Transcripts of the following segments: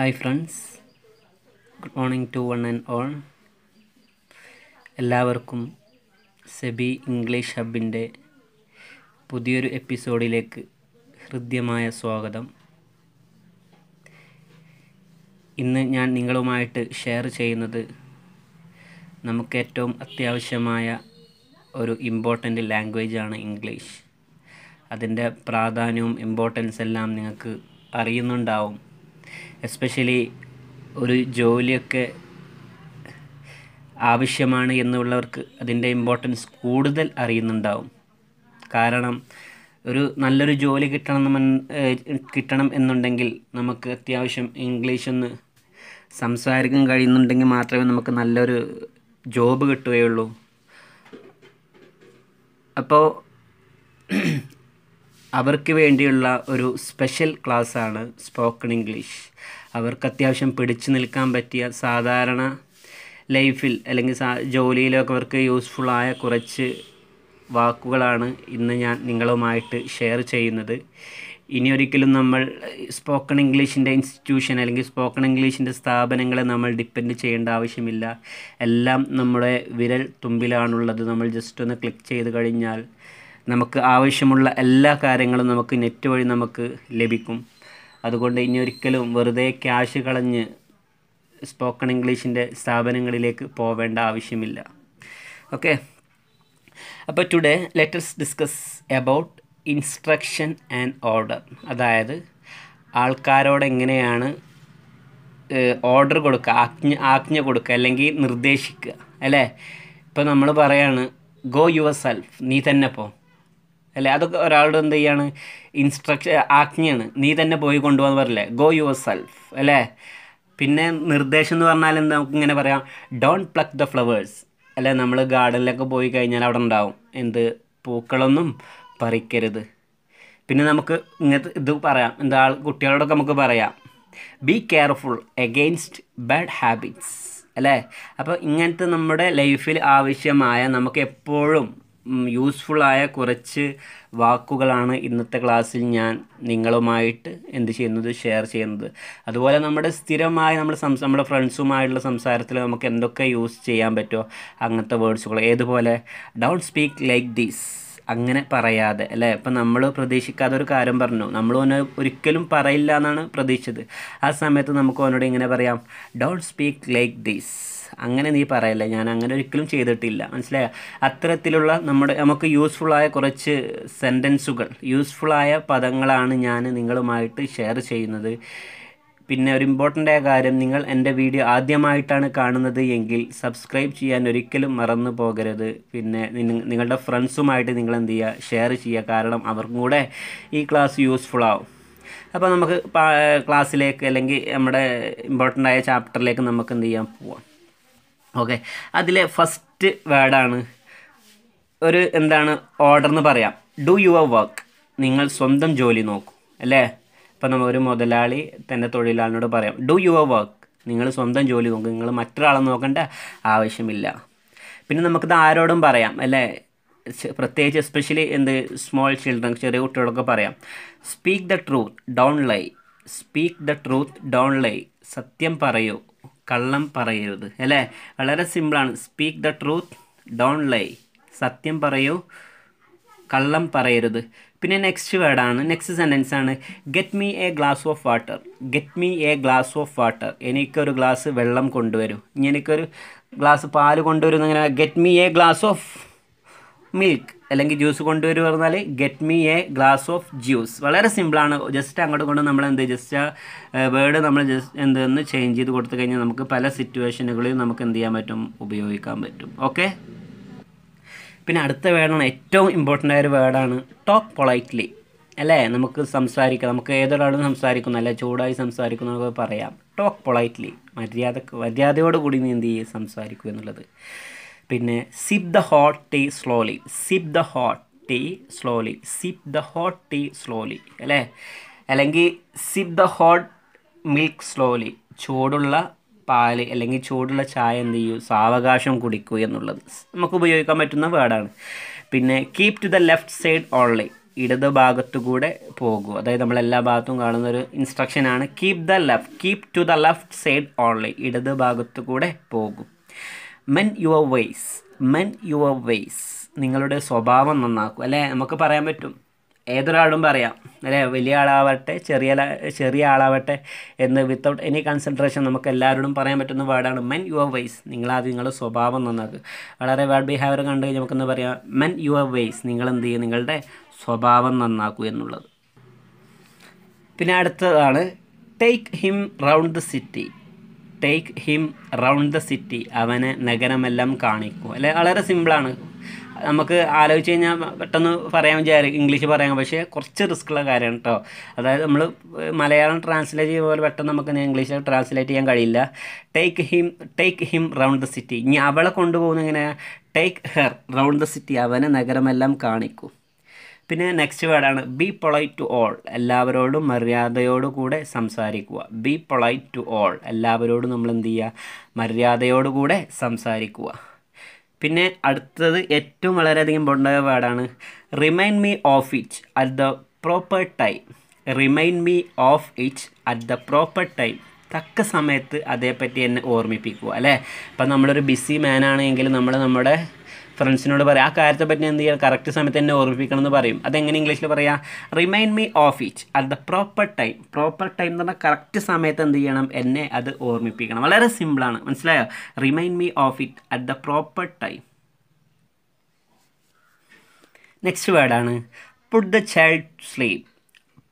hi friends good morning to one and all എല്ലാവർക്കും Sebi English ഹബിൻ്റെ പുതിയൊരു എപ്പിസോഡിലേക്ക് ഹൃദ്യമായ സ്വാഗതം ഇന്ന് ഞാൻ നിങ്ങളുമായിട്ട് ഷെയർ ചെയ്യുന്നത് നമുക്ക് ഏറ്റവും അത്യാവശ്യമായ ഒരു ഇമ്പോർട്ടൻ്റ് ലാംഗ്വേജാണ് ഇംഗ്ലീഷ് അതിൻ്റെ പ്രാധാന്യവും ഇമ്പോർട്ടൻസ് എല്ലാം നിങ്ങൾക്ക് അറിയുന്നുണ്ടാവും എസ്പെഷ്യലി ഒരു ജോലിയൊക്കെ ആവശ്യമാണ് എന്നുള്ളവർക്ക് അതിൻ്റെ ഇമ്പോർട്ടൻസ് കൂടുതൽ അറിയുന്നുണ്ടാവും കാരണം ഒരു നല്ലൊരു ജോലി കിട്ടണം കിട്ടണം എന്നുണ്ടെങ്കിൽ നമുക്ക് അത്യാവശ്യം ഇംഗ്ലീഷ് ഒന്ന് സംസാരിക്കാൻ കഴിയുന്നുണ്ടെങ്കിൽ മാത്രമേ നമുക്ക് നല്ലൊരു ജോബ് കിട്ടുകയുള്ളൂ അപ്പോൾ അവർക്ക് വേണ്ടിയുള്ള ഒരു സ്പെഷ്യൽ ക്ലാസ്സാണ് സ്പോക്കൺ ഇംഗ്ലീഷ് അവർക്ക് അത്യാവശ്യം പിടിച്ചു നിൽക്കാൻ പറ്റിയ സാധാരണ ലൈഫിൽ അല്ലെങ്കിൽ ജോലിയിലൊക്കെ അവർക്ക് യൂസ്ഫുള്ളായ കുറച്ച് വാക്കുകളാണ് ഇന്ന് ഞാൻ നിങ്ങളുമായിട്ട് ഷെയർ ചെയ്യുന്നത് ഇനി ഒരിക്കലും നമ്മൾ സ്പോക്കൺ ഇംഗ്ലീഷിൻ്റെ ഇൻസ്റ്റിറ്റ്യൂഷൻ അല്ലെങ്കിൽ സ്പോക്കൺ ഇംഗ്ലീഷിൻ്റെ സ്ഥാപനങ്ങളെ നമ്മൾ ഡിപ്പെൻഡ് ചെയ്യേണ്ട ആവശ്യമില്ല എല്ലാം നമ്മുടെ വിരൽ തുമ്പിലാണുള്ളത് നമ്മൾ ജസ്റ്റ് ഒന്ന് ക്ലിക്ക് ചെയ്ത് കഴിഞ്ഞാൽ നമുക്ക് ആവശ്യമുള്ള എല്ലാ കാര്യങ്ങളും നമുക്ക് നെറ്റ് വഴി നമുക്ക് ലഭിക്കും അതുകൊണ്ട് ഇനി ഒരിക്കലും വെറുതെ ക്യാഷ് കളഞ്ഞ് സ്പോക്കൺ ഇംഗ്ലീഷിൻ്റെ സ്ഥാപനങ്ങളിലേക്ക് പോവേണ്ട ആവശ്യമില്ല ഓക്കെ അപ്പോൾ today let's discuss about instruction and order അതായത് ആൾക്കാരോട് എങ്ങനെയാണ് ഓർഡർ കൊടുക്കുക ആജ്ഞ ആജ്ഞ കൊടുക്കുക അല്ലെങ്കിൽ നിർദ്ദേശിക്കുക അല്ലേ ഇപ്പോൾ നമ്മൾ പറയാണ് ഗോ യുവർ സെൽഫ് നീ തന്നെ പോ അല്ലേ അതൊക്കെ ഒരാളുടെ എന്ത് ചെയ്യാണ് ഇൻസ്ട്രക്ഷൻ ആജ്ഞയാണ് നീ തന്നെ പോയി കൊണ്ടുപോകാന്ന് പറയില്ലേ ഗോ യുവർ സെൽഫ് അല്ലേ പിന്നെ നിർദ്ദേശം എന്ന് പറഞ്ഞാൽ എന്താ നമുക്ക് ഇങ്ങനെ പറയാം ഡോണ്ട് പ്ലക്ക് ദ ഫ്ലവേഴ്സ് അല്ലേ നമ്മൾ ഗാർഡനിലൊക്കെ പോയി കഴിഞ്ഞാൽ അവിടെ ഉണ്ടാവും എന്ത് പൂക്കളൊന്നും പറിക്കരുത് പിന്നെ നമുക്ക് ഇങ്ങനത്തെ ഇത് പറയാം എന്താ ആൾ കുട്ടികളോടൊക്കെ നമുക്ക് പറയാം be careful against bad habits അല്ലേ അപ്പോൾ ഇങ്ങനത്തെ നമ്മുടെ ലൈഫിൽ ആവശ്യമായ നമുക്ക് എപ്പോഴും യൂസ്ഫുള്ളായ കുറച്ച് വാക്കുകളാണ് ഇന്നത്തെ ക്ലാസ്സിൽ ഞാൻ നിങ്ങളുമായിട്ട് എന്ത് ചെയ്യുന്നത് ഷെയർ ചെയ്യുന്നത് അതുപോലെ നമ്മുടെ സ്ഥിരമായി നമ്മൾ സംസ നമ്മുടെ ഫ്രണ്ട്സുമായിട്ടുള്ള സംസാരത്തിൽ നമുക്ക് എന്തൊക്കെ യൂസ് ചെയ്യാൻ പറ്റുമോ അങ്ങനത്തെ വേർഡ്സുകൾ ഏതുപോലെ ഡൗൺ സ്പീക്ക് ലൈക്ക് ദീസ് അങ്ങനെ പറയാതെ അല്ലേ ഇപ്പം നമ്മൾ പ്രതീക്ഷിക്കാതെ ഒരു കാര്യം പറഞ്ഞു നമ്മൾ ഓനെ ഒരിക്കലും പറയില്ല എന്നാണ് പ്രതീക്ഷിച്ചത് ആ സമയത്ത് നമുക്ക് ഓനോട് ഇങ്ങനെ പറയാം ഡോണ്ട് സ്പീക്ക് ലൈക്ക് ദിസ് അങ്ങനെ നീ പറയല്ലേ ഞാൻ അങ്ങനെ ഒരിക്കലും ചെയ്തിട്ടില്ല മനസ്സിലായോ അത്തരത്തിലുള്ള നമ്മുടെ നമുക്ക് യൂസ്ഫുള്ളായ കുറച്ച് സെൻറ്റൻസുകൾ യൂസ്ഫുള്ളായ പദങ്ങളാണ് ഞാൻ നിങ്ങളുമായിട്ട് ഷെയർ ചെയ്യുന്നത് പിന്നെ ഒരു ഇമ്പോർട്ടൻ്റ് ആയ കാര്യം നിങ്ങൾ എൻ്റെ വീഡിയോ ആദ്യമായിട്ടാണ് കാണുന്നത് എങ്കിൽ സബ്സ്ക്രൈബ് ചെയ്യാൻ ഒരിക്കലും മറന്നു പോകരുത് പിന്നെ നിങ്ങളുടെ ഫ്രണ്ട്സുമായിട്ട് നിങ്ങൾ എന്ത് ചെയ്യുക ഷെയർ ചെയ്യുക കാരണം അവർക്കും കൂടെ ഈ ക്ലാസ് യൂസ്ഫുൾ ആവും അപ്പോൾ നമുക്ക് ക്ലാസ്സിലേക്ക് അല്ലെങ്കിൽ നമ്മുടെ ഇമ്പോർട്ടൻ്റ് ആയ ചാപ്റ്ററിലേക്ക് നമുക്ക് എന്ത് ചെയ്യാൻ പോവാം ഓക്കെ അതിലെ ഫസ്റ്റ് വേർഡാണ് ഒരു എന്താണ് ഓർഡർ എന്ന് പറയാം ഡു യുവർ വർക്ക് നിങ്ങൾ സ്വന്തം ജോലി നോക്കൂ അല്ലേ ഇപ്പം നമ്മൾ ഒരു മുതലാളി തൻ്റെ തൊഴിലാളിനോട് പറയാം ഡു യുവർ വർക്ക് നിങ്ങൾ സ്വന്തം ജോലി നോക്കുക നിങ്ങൾ മറ്റൊരാളെ നോക്കേണ്ട ആവശ്യമില്ല പിന്നെ നമുക്കിത് ആരോടും പറയാം അല്ലേ പ്രത്യേകിച്ച് എസ്പെഷ്യലി എന്ത് സ്മോൾ ചിൽഡ്രൻ ചെറിയ കുട്ടികളൊക്കെ പറയാം speak the truth don't lie speak the truth don't lie സത്യം പറയൂ കള്ളം പറയരുത് അല്ലേ വളരെ സിമ്പിളാണ് speak the truth don't lie സത്യം പറയൂ കള്ളം പറയരുത് പിന്നെ നെക്സ്റ്റ് വേർഡാണ് നെക്സ്റ്റ് സെൻറ്റൻസ് ആണ് get me a glass of water get me a glass of water എനിക്കൊരു ഗ്ലാസ് വെള്ളം കൊണ്ടുവരൂ ഇനി എനിക്കൊരു ഗ്ലാസ് പാല് കൊണ്ടുവരും ഇങ്ങനെ get me a glass of milk അല്ലെങ്കിൽ ജ്യൂസ് കൊണ്ടുവരും പറഞ്ഞാൽ get me a glass of juice വളരെ സിമ്പിളാണ് ജസ്റ്റ് അങ്ങോട്ട് കൊണ്ട് നമ്മൾ എന്ത് ജസ്റ്റ് വേർഡ് നമ്മൾ ജസ്റ്റ് എന്തെന്ന് ചേഞ്ച് ചെയ്ത് കൊടുത്തു കഴിഞ്ഞാൽ നമുക്ക് പല സിറ്റുവേഷനുകളിൽ നമുക്ക് എന്ത് ചെയ്യാൻ പറ്റും ഉപയോഗിക്കാൻ പറ്റും ഓക്കെ പിന്നെ അടുത്ത വേർഡാണ് ഏറ്റവും ഇമ്പോർട്ടൻ്റ് ആയ ഒരു വേർഡാണ് ടോക്ക് പൊളൈറ്റ്ലി അല്ലേ നമുക്ക് സംസാരിക്കാം നമുക്ക് ഏതൊരാളും സംസാരിക്കുന്നു അല്ലെ ചൂടായി സംസാരിക്കുന്നു എന്നൊക്കെ പറയാം ടോക്ക് പൊളൈറ്റ്ലി മര്യാദ മര്യാദയോടുകൂടി നീ എന്ത് ചെയ്യുക സംസാരിക്കുക എന്നുള്ളത് പിന്നെ sip the hot tea slowly sip the hot tea slowly sip the hot tea slowly അല്ലേ അല്ലെങ്കിൽ sip the hot milk slowly ചൂടുള്ള പാൽ അല്ലെങ്കിൽ ചൂടുള്ള ചായ എന്ത് ചെയ്യൂ സാവകാശം കുടിക്കൂ എന്നുള്ളത് നമുക്ക് ഉപയോഗിക്കാൻ പറ്റുന്ന വേർഡാണ് പിന്നെ keep to the left side only ഇടത് ഭാഗത്തുകൂടെ പോകൂ അതായത് നമ്മൾ എല്ലാ ഭാഗത്തും കാണുന്ന ഒരു ഇൻസ്ട്രക്ഷനാണ് keep the left keep to the left side only ഇടത് ഭാഗത്തുകൂടെ പോകൂ mend your ways mend your ways നിങ്ങളുടെ സ്വഭാവം നന്നാക്കും അല്ലേ നമുക്ക് പറയാൻ പറ്റും ഏതൊരാളും പറയാം അല്ലേ വലിയ ആളാവട്ടെ ചെറിയ ചെറിയ ആളാവട്ടെ എന്ന് വിത്തൗട്ട് എനി കൺസെൻട്രേഷൻ നമുക്ക് എല്ലാവരോടും പറയാൻ പറ്റുന്ന വേർഡാണ് മെൻ യുവർ വൈസ് നിങ്ങളാദ്യം നിങ്ങളുടെ സ്വഭാവം നന്നാക്കുക വളരെ വേർഡ് ബിഹേവിയർ കണ്ടു കഴിഞ്ഞാൽ നമുക്കെന്ന് പറയാം മെൻ യുവർ വൈസ് നിങ്ങൾ എന്ത് ചെയ്യുക നിങ്ങളുടെ സ്വഭാവം നന്നാക്കൂ എന്നുള്ളത് പിന്നെ അടുത്തതാണ് take him round the city take him round the city അവനെ നഗരമെല്ലാം കാണിക്കും അല്ലെ വളരെ സിമ്പിളാണ് നമുക്ക് ആലോചിച്ച് കഴിഞ്ഞാൽ പെട്ടെന്ന് പറയാൻ വിചാരിക്കും ഇംഗ്ലീഷ് പറയാം പക്ഷേ കുറച്ച് റിസ്ക്കുള്ള കാര്യമാണ് കേട്ടോ അതായത് നമ്മൾ മലയാളം ട്രാൻസ്ലേറ്റ് ചെയ്യുമ്പോൾ പെട്ടെന്ന് നമുക്ക് ഇംഗ്ലീഷിൽ ട്രാൻസ്ലേറ്റ് ചെയ്യാൻ കഴിയില്ല take him take him round the city ഇനി അവളെ കൊണ്ടുപോകുന്ന ഇങ്ങനെ take her round the city അവനെ നഗരമെല്ലാം കാണിക്കും പിന്നെ നെക്സ്റ്റ് വേർഡാണ് ബി പൊളൈറ്റ് ടു ഓൾ എല്ലാവരോടും മര്യാദയോടുകൂടെ സംസാരിക്കുക ബി പൊളൈറ്റ് ടു ഓൾ എല്ലാവരോടും നമ്മൾ എന്ത് ചെയ്യുക മര്യാദയോടുകൂടെ സംസാരിക്കുക പിന്നെ അടുത്തത് ഏറ്റവും വളരെയധികം ഇമ്പോർട്ടൻ്റ് ആയ വേർഡാണ് remind me of it at the proper time remind me of it at the proper time തക്ക സമയത്ത് അതേപ്പറ്റി എന്നെ ഓർമ്മിപ്പിക്കുക അല്ലേ ഇപ്പം നമ്മളൊരു ബിസി മാനാണെങ്കിൽ നമ്മൾ നമ്മുടെ ഫ്രണ്ട്സിനോട് പറയും ആ കാര്യത്തെ പറ്റി എന്ത് ചെയ്യുക കറക്റ്റ് സമയത്ത് എന്നെ ഓർമ്മിപ്പിക്കണം എന്ന് പറയും അതെങ്ങനെ ഇംഗ്ലീഷിൽ പറയാം remind me of it at the proper time proper time എന്ന് പറഞ്ഞാൽ കറക്റ്റ് സമയത്ത് എന്ത് ചെയ്യണം എന്നെ അത് ഓർമ്മിപ്പിക്കണം വളരെ സിമ്പിളാണ് മനസ്സിലായോ remind me of it at the proper time next വേർഡാണ് put the child sleep sleep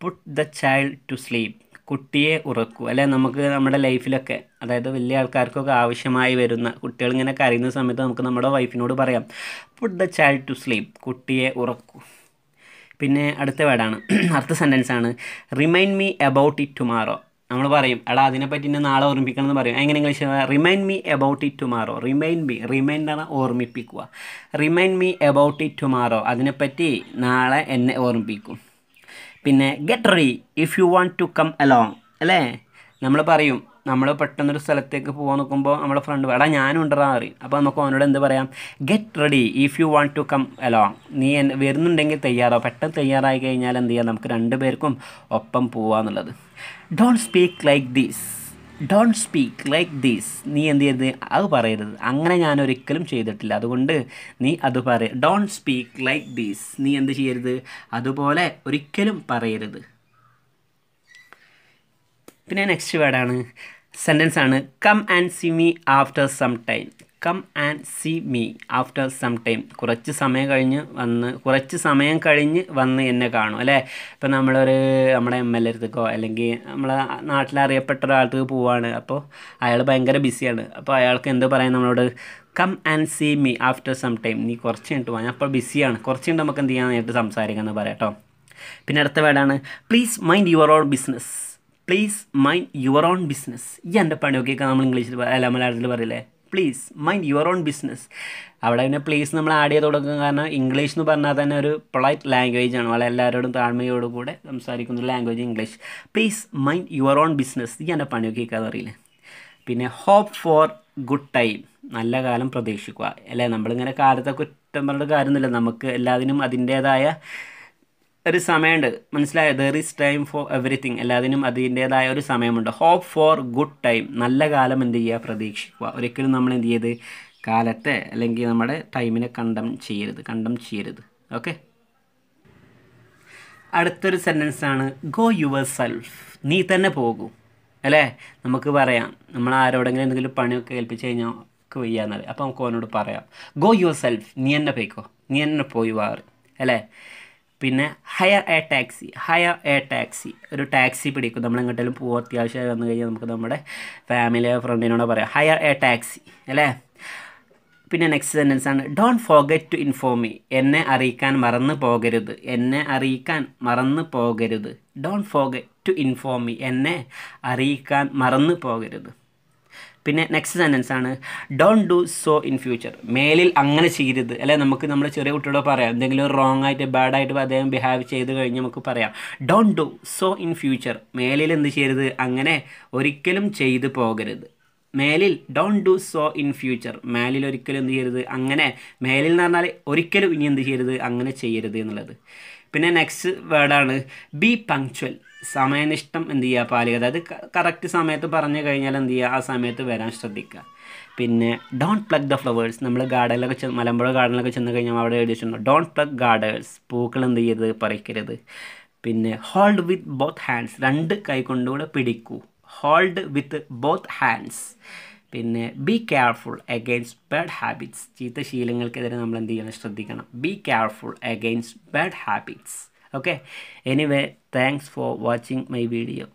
put the child to sleep കുട്ടിയെ ഉറക്കും അല്ലെ നമുക്ക് നമ്മുടെ ലൈഫിലൊക്കെ അതായത് വലിയ ആൾക്കാർക്കൊക്കെ ആവശ്യമായി വരുന്ന കുട്ടികളിങ്ങനെ കരയുന്ന സമയത്ത് നമുക്ക് നമ്മുടെ വൈഫിനോട് പറയാം put the child to sleep കുട്ടിയെ ഉറക്കൂ പിന്നെ അടുത്ത വേർഡാണ് അടുത്ത സെൻറ്റൻസ് ആണ് remind me about it tomorrow നമ്മൾ പറയും എടാ അതിനെപ്പറ്റി ഇന്ന് നാളെ ഓർമ്മിപ്പിക്കണം എന്ന് പറയും എങ്ങനെ English remind me about it tomorrow remind me remind ആണ് ഓർമ്മിപ്പിക്കുക remind me about it tomorrow അതിനെപ്പറ്റി നാളെ എന്നെ ഓർമ്മിപ്പിക്കും പിന്നെ get ready if you want to come along അല്ലേ നമ്മൾ പറയും നമ്മൾ പെട്ടെന്നൊരു സ്ഥലത്തേക്ക് പോകാൻ നോക്കുമ്പോൾ നമ്മളെ ഫ്രണ്ട് എടാ ഞാനും ഉണ്ടെടാ അറിയും അപ്പോൾ നമുക്ക് അവനോട് എന്ത് പറയാം get ready if you want to come along നീ വരുന്നുണ്ടെങ്കിൽ തയ്യാറോ പെട്ടെന്ന് തയ്യാറായി കഴിഞ്ഞാൽ എന്ത് ചെയ്യാം നമുക്ക് രണ്ട് പേർക്കും ഒപ്പം പോവാന്നുള്ളത് don't speak like these don't speak like these നീ എന്ത് ചെയ്യരുത് അത് പറയരുത് അങ്ങനെ ഞാൻ ഒരിക്കലും ചെയ്തിട്ടില്ല അതുകൊണ്ട് നീ അത് പറയ ഡോണ്ട് സ്പീക്ക് ലൈക്ക് ദീസ് നീ എന്ത് ചെയ്യരുത് അതുപോലെ ഒരിക്കലും പറയരുത് പിന്നെ നെക്സ്റ്റ് വേർഡാണ് സെൻറ്റൻസ് ആണ് come and see me after some time come and see me after some time കുറച്ച് സമയം കഴിഞ്ഞ് വന്ന് കുറച്ച് സമയം കഴിഞ്ഞ് വന്ന് എന്നെ കാണും അല്ലേ ഇപ്പം നമ്മളൊരു നമ്മുടെ എം എൽ എ അടുത്തേക്കോ അല്ലെങ്കിൽ നമ്മളെ നാട്ടിലറിയപ്പെട്ട ഒരാൾക്ക് പോവാണ് അപ്പോൾ അയാൾ ഭയങ്കര ബിസിയാണ് അപ്പോൾ അയാൾക്ക് എന്തോ പറയാം നമ്മളോട് come and see me after some time നീ കുറച്ച് കഴിഞ്ഞിട്ട് പോകാം അപ്പോൾ ബിസിയാണ് കുറച്ച് കഴിഞ്ഞിട്ട് നമുക്ക് എന്ത് ചെയ്യാൻ നേരിട്ട് സംസാരിക്കാമെന്ന് പറയാം കേട്ടോ പിന്നെ അടുത്ത വേടാണ് please mind your own business please mind your own business ഈ എൻ്റെ പണിയൊക്കെ നമ്മൾ ഇംഗ്ലീഷിൽ അല്ല മലയാളത്തിൽ പറയില്ലേ please mind your own business അവിടെ പിന്നെ പ്ലീസ് നമ്മൾ ആഡ് ചെയ്ത് കൊടുക്കും കാരണം ഇംഗ്ലീഷ് എന്ന് പറഞ്ഞാൽ തന്നെ ഒരു പൊളൈറ്റ് ലാംഗ്വേജ് ആണ് വളരെ എല്ലാവരോടും താഴ്മയോടുകൂടെ സംസാരിക്കുന്ന language English please mind your own business ഈ എൻ്റെ പണി കേൾക്കാതെ അറിയില്ല പിന്നെ ഹോപ്പ് ഫോർ ഗുഡ് ടൈം നല്ല കാലം പ്രതീക്ഷിക്കുക അല്ലേ നമ്മളിങ്ങനെ കാലത്തെ കുറ്റം പറഞ്ഞിട്ട് കാര്യമൊന്നുമില്ല നമുക്ക് എല്ലാത്തിനും അതിൻ്റേതായ ഒരു സമയമുണ്ട് മനസ്സിലായോ there is time for everything എല്ലാത്തിനും അതിൻ്റേതായ ഒരു സമയമുണ്ട് ഹോപ്പ് ഫോർ ഗുഡ് ടൈം നല്ല കാലം എന്ത് ചെയ്യുക പ്രതീക്ഷിക്കുക ഒരിക്കലും നമ്മൾ എന്ത് ചെയ്ത് കാലത്തെ അല്ലെങ്കിൽ നമ്മുടെ ടൈമിനെ കണ്ടം ചെയ്യരുത് കണ്ടം ചെയ്യരുത് ഓക്കെ അടുത്തൊരു സെൻറ്റൻസാണ് ഗോ യുവർ സെൽഫ് നീ തന്നെ പോകൂ അല്ലേ നമുക്ക് പറയാം നമ്മൾ ആരോടെങ്കിലും എന്തെങ്കിലും പണിയൊക്കെ ഏൽപ്പിച്ച് കഴിഞ്ഞാൽ ഒക്കെ വയ്യാന്നത് അപ്പോൾ നമുക്ക് അവനോട് പറയാം ഗോ യുവർ സെൽഫ് നീ എന്നെ പോയിക്കോ നീ എന്നെ പോയി വാറ് അല്ലേ പിന്നെ hire a taxi hire a taxi ഒരു ടാക്സി പിടിക്കും നമ്മൾ എങ്ങോട്ടേലും പോകും അത്യാവശ്യമായി വന്നു കഴിഞ്ഞാൽ നമുക്ക് നമ്മുടെ ഫാമിലി ഫ്രണ്ടിനോട് പറയാം ഹയർ എ ടാക്സി അല്ലേ പിന്നെ നെക്സ്റ്റ് സെൻറ്റൻസ് ആണ് don't forget to inform me എന്നെ അറിയിക്കാൻ മറന്നു പോകരുത് എന്നെ അറിയിക്കാൻ മറന്നു പോകരുത് don't forget to inform me എന്നെ അറിയിക്കാൻ മറന്നു പോകരുത് പിന്നെ നെക്സ്റ്റ് സെൻറ്റൻസ് ആണ് don't do so in future മേലിൽ അങ്ങനെ ചെയ്യരുത് അല്ലെ നമുക്ക് നമ്മുടെ ചെറിയ കുട്ടിയോട് പറയാം എന്തെങ്കിലും റോങ് ആയിട്ട് ബാഡായിട്ട് അദ്ദേഹം ബിഹേവ് ചെയ്ത് കഴിഞ്ഞ് നമുക്ക് പറയാം don't do so in future മേലിൽ എന്ത് ചെയ്യരുത് അങ്ങനെ ഒരിക്കലും ചെയ്തു പോകരുത് മേലിൽ don't do so in future മേലിൽ ഒരിക്കലും എന്ത് ചെയ്യരുത് അങ്ങനെ മേലിൽ എന്ന് പറഞ്ഞാൽ ഒരിക്കലും ഇനി എന്ത് ചെയ്യരുത് അങ്ങനെ ചെയ്യരുത് എന്നുള്ളത് പിന്നെ നെക്സ്റ്റ് വേർഡാണ് ബി പങ്ക്ച്വൽ സമയനിഷ്ഠം എന്ത് ചെയ്യുക പാലിക്കുക അതായത് കറക്റ്റ് സമയത്ത് പറഞ്ഞു കഴിഞ്ഞാൽ എന്ത് ചെയ്യുക ആ സമയത്ത് വരാൻ ശ്രദ്ധിക്കുക പിന്നെ ഡോണ്ട് പ്ലഗ് ദ ഫ്ലവേഴ്സ് നമ്മൾ ഗാർഡനിലൊക്കെ ചെന്ന് മലമ്പുഴ ഗാർഡനിലൊക്കെ ചെന്ന് കഴിഞ്ഞാൽ അവിടെ എഴുതിയിട്ടുണ്ട് ഡോണ്ട് പ്ലഗ് ഗാർഡേഴ്സ് പൂക്കൾ എന്ത് ചെയ്യരുത് പറിക്കരുത് പിന്നെ ഹോൾഡ് വിത്ത് ബോത്ത് ഹാൻഡ്സ് രണ്ട് കൈ കൊണ്ടുകൂടെ പിടിക്കൂ ഹോൾഡ് വിത്ത് ബോത്ത് ഹാൻഡ്സ് പിന്നെ be careful against bad habits ചീത്ത ശീലങ്ങൾക്കെതിരെ നമ്മൾ എന്ത് ചെയ്യണം ശ്രദ്ധിക്കണം be careful against bad habits okay anyway thanks for watching my video